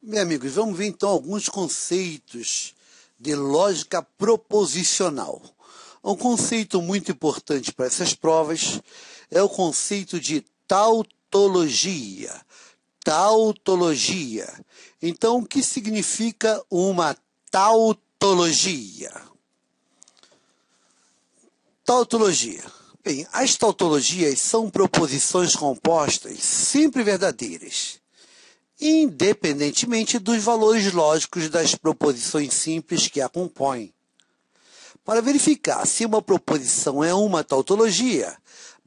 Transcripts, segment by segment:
Bem, amigos, vamos ver então alguns conceitos de lógica proposicional. Um conceito muito importante para essas provas é o conceito de tal tautologia, tautologia. Então, o que significa uma tautologia? Tautologia. Bem, as tautologias são proposições compostas sempre verdadeiras, independentemente dos valores lógicos das proposições simples que a compõem. Para verificar se uma proposição é uma tautologia,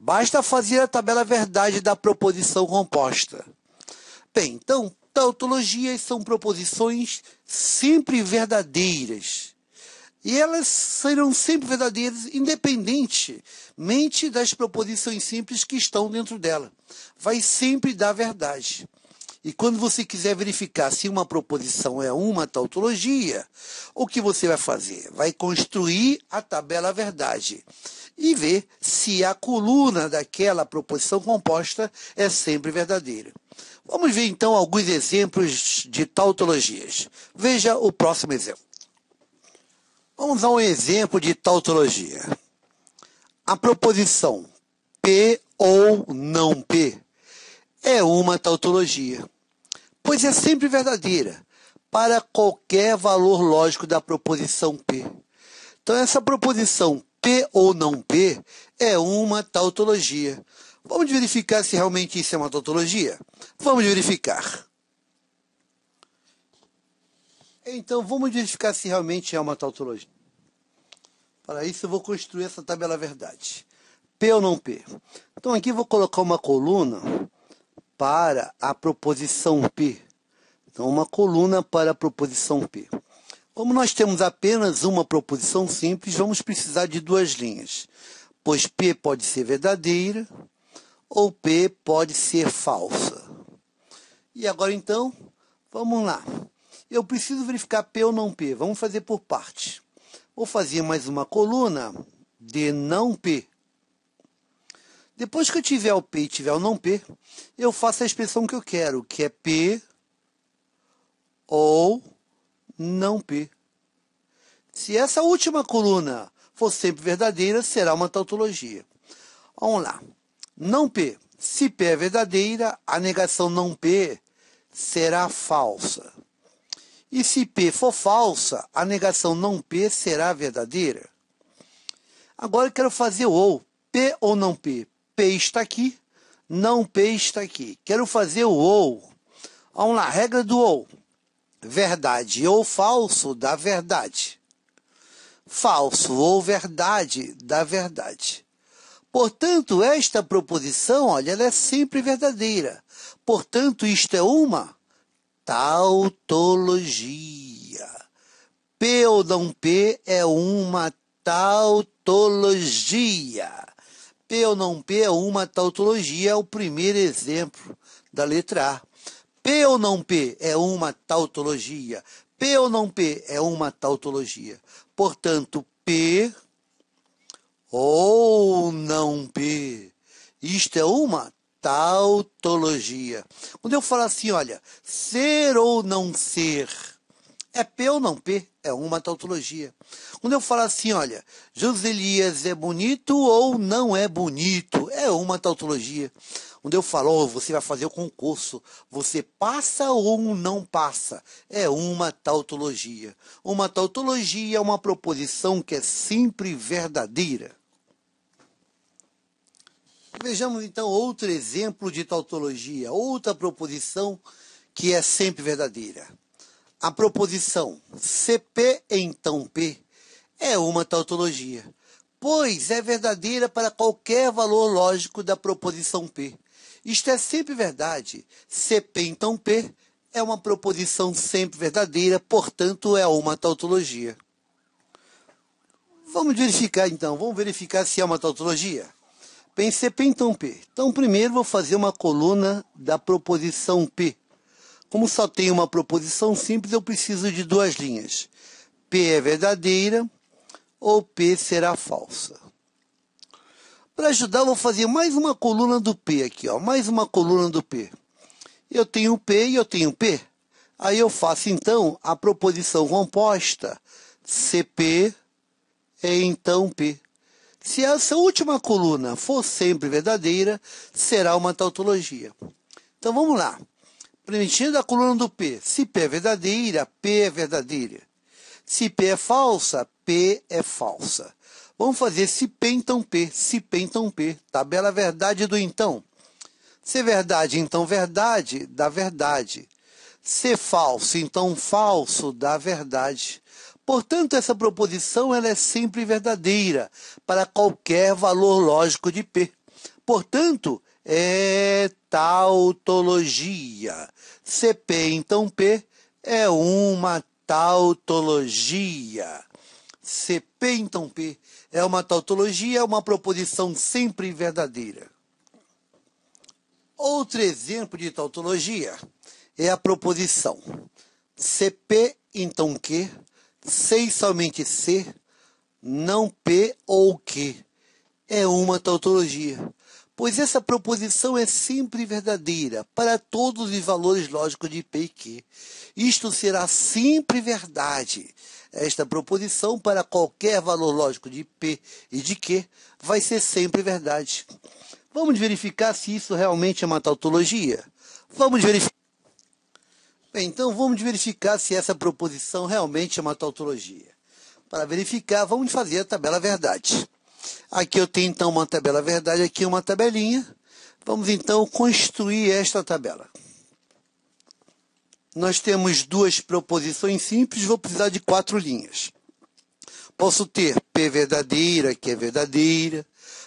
Basta fazer a tabela verdade da proposição composta. Bem, então, tautologias são proposições sempre verdadeiras. E elas serão sempre verdadeiras, independentemente das proposições simples que estão dentro dela. Vai sempre dar verdade. E quando você quiser verificar se uma proposição é uma tautologia, o que você vai fazer? Vai construir a tabela verdade e ver se a coluna daquela proposição composta é sempre verdadeira. Vamos ver então alguns exemplos de tautologias. Veja o próximo exemplo. Vamos a um exemplo de tautologia. A proposição P ou não P é uma tautologia, pois é sempre verdadeira para qualquer valor lógico da proposição P. Então, essa proposição P ou não P é uma tautologia. Vamos verificar se realmente isso é uma tautologia? Vamos verificar. Então, vamos verificar se realmente é uma tautologia. Para isso, eu vou construir essa tabela verdade. P ou não P? Então, aqui vou colocar uma coluna para a proposição P. Então, uma coluna para a proposição P. Como nós temos apenas uma proposição simples, vamos precisar de duas linhas, pois P pode ser verdadeira ou P pode ser falsa. E agora então, vamos lá. Eu preciso verificar P ou não P. Vamos fazer por parte. Vou fazer mais uma coluna de não P. Depois que eu tiver o P e tiver o não P, eu faço a expressão que eu quero, que é P ou não P. Se essa última coluna for sempre verdadeira, será uma tautologia. Vamos lá. Não P. Se P é verdadeira, a negação não P será falsa. E se P for falsa, a negação não P será verdadeira. Agora eu quero fazer o ou. P ou não P? P está aqui, não P está aqui. Quero fazer o ou. Vamos lá, regra do ou verdade ou falso da verdade. Falso ou verdade da verdade. Portanto, esta proposição, olha, ela é sempre verdadeira. Portanto, isto é uma tautologia. P ou não P é uma tautologia. P ou não P é uma tautologia, é o primeiro exemplo da letra A. P ou não P é uma tautologia. P ou não P é uma tautologia. Portanto, P ou não P. Isto é uma tautologia. Quando eu falo assim, olha, ser ou não ser, é P ou não P? É uma tautologia. Quando eu falo assim, olha, José Elias é bonito ou não é bonito? É uma tautologia onde eu falo, oh, você vai fazer o concurso, você passa ou não passa. É uma tautologia. Uma tautologia é uma proposição que é sempre verdadeira. Vejamos então outro exemplo de tautologia, outra proposição que é sempre verdadeira. A proposição CP então P é uma tautologia, pois é verdadeira para qualquer valor lógico da proposição P. Isto é sempre verdade. CP então P é uma proposição sempre verdadeira, portanto é uma tautologia. Vamos verificar então, vamos verificar se é uma tautologia. Pense P então P. Então primeiro vou fazer uma coluna da proposição P. Como só tem uma proposição simples, eu preciso de duas linhas. P é verdadeira ou P será falsa. Para ajudar, vou fazer mais uma coluna do P aqui, ó. Mais uma coluna do P. Eu tenho P e eu tenho P. Aí eu faço, então, a proposição composta. CP é então P. Se essa última coluna for sempre verdadeira, será uma tautologia. Então vamos lá. Permitindo a coluna do P. Se P é verdadeira, P é verdadeira. Se P é falsa, P é falsa. Vamos fazer se P então P, se P então P. Tabela verdade do então. Se verdade então verdade, dá verdade. Se falso então falso, dá verdade. Portanto, essa proposição ela é sempre verdadeira para qualquer valor lógico de P. Portanto, é tautologia. CP então P é uma tautologia. CP então P é uma tautologia, é uma proposição sempre verdadeira. Outro exemplo de tautologia é a proposição CP então Q, sem somente C, não P ou Q. É uma tautologia pois essa proposição é sempre verdadeira para todos os valores lógicos de P e Q. Isto será sempre verdade. Esta proposição para qualquer valor lógico de P e de Q vai ser sempre verdade. Vamos verificar se isso realmente é uma tautologia. Vamos verificar. Bem, então vamos verificar se essa proposição realmente é uma tautologia. Para verificar, vamos fazer a tabela verdade. Aqui eu tenho então uma tabela verdade, aqui é uma tabelinha. Vamos então construir esta tabela. Nós temos duas proposições simples, vou precisar de quatro linhas. Posso ter P verdadeira, que é verdadeira.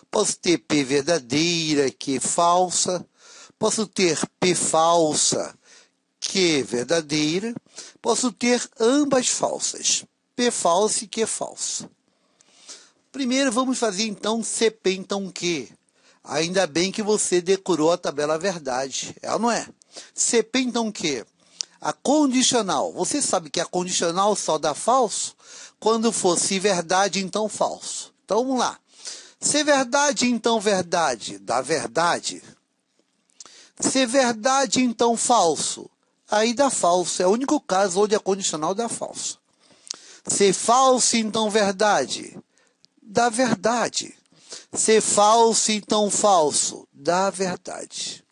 Posso ter P verdadeira, que é falsa. Posso ter P falsa, que é verdadeira. Posso ter ambas falsas. P falsa e Q falsa. Primeiro vamos fazer então CP então que. Ainda bem que você decorou a tabela verdade, ela é não é? CP então que A condicional. Você sabe que a condicional só dá falso? Quando fosse verdade, então falso. Então vamos lá. Se verdade, então verdade, dá verdade. Se verdade, então falso, aí dá falso. É o único caso onde a condicional dá falso. Se falso, então verdade, da verdade. Ser falso, então falso, da verdade.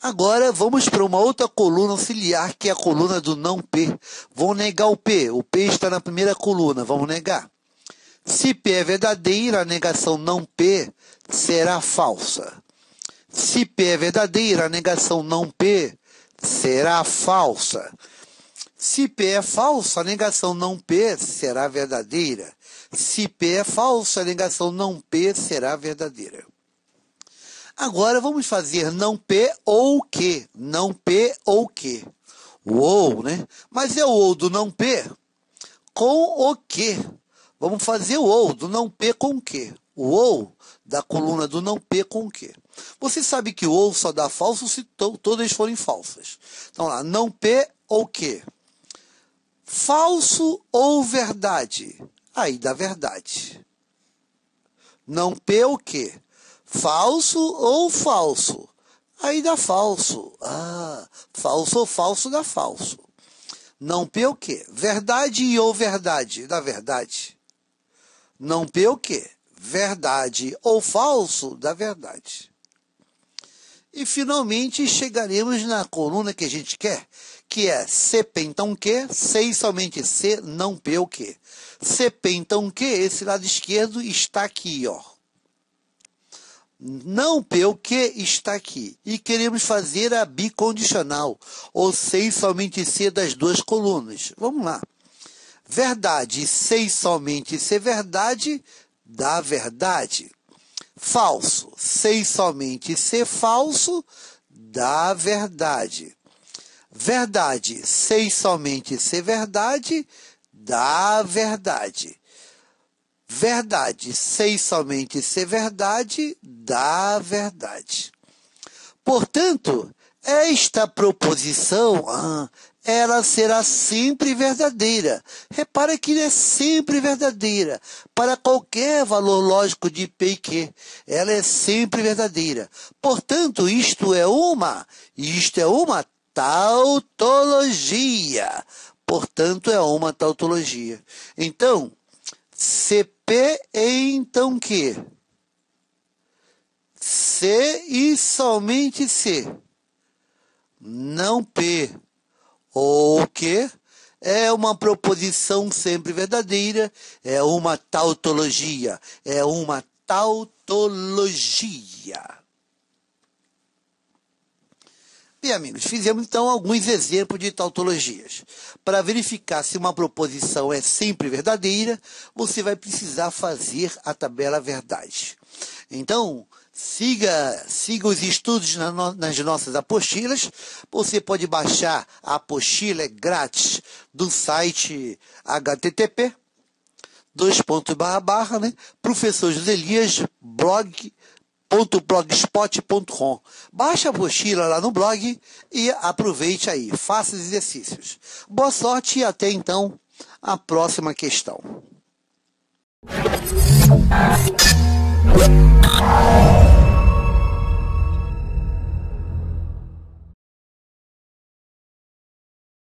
Agora vamos para uma outra coluna auxiliar, que é a coluna do não P. Vão negar o P. O P está na primeira coluna, vamos negar. Se P é verdadeira, a negação não P será falsa. Se P é verdadeira, a negação não P será falsa. Se P é falso, a negação não P será verdadeira. Se P é falso, a negação não P será verdadeira. Agora vamos fazer não P ou Q. Não P ou Q. O ou, né? Mas é o ou do não P com o Q. Vamos fazer o ou do não P com o Q. O ou da coluna do não P com o Q. Você sabe que o ou só dá falso se todas forem falsas. Então lá, não P ou Q. Falso ou verdade? Aí dá verdade. Não P é o quê? Falso ou falso? Aí dá falso. Ah, falso ou falso dá falso. Não P é o quê? Verdade ou verdade? da verdade. Não P é o quê? Verdade ou falso da verdade. E finalmente chegaremos na coluna que a gente quer, que é CP então que C somente C, não P ou que. CP então que esse lado esquerdo está aqui, ó. Não P ou que está aqui. E queremos fazer a bicondicional, ou 6 somente C das duas colunas. Vamos lá. Verdade, 6 somente C, verdade, da verdade. Falso, 6 somente C, falso, da verdade verdade. Sei somente ser verdade da verdade. Verdade, sei somente ser verdade da verdade. Portanto, esta proposição, ah, ela será sempre verdadeira. Repara que é sempre verdadeira. Para qualquer valor lógico de P e Q, ela é sempre verdadeira. Portanto, isto é uma, isto é uma tautologia. Portanto, é uma tautologia. Então, CP é então que? C e somente C. Não P. Ou que? É uma proposição sempre verdadeira, é uma tautologia, é uma tautologia. Bem, amigos, fizemos então alguns exemplos de tautologias. Para verificar se uma proposição é sempre verdadeira, você vai precisar fazer a tabela verdade. Então, siga, siga os estudos nas nossas apostilas. Você pode baixar a apostila é grátis do site http dois pontos barra barra né professor blog www.blogspot.com. Baixe a mochila lá no blog e aproveite aí, faça os exercícios. Boa sorte e até então a próxima questão.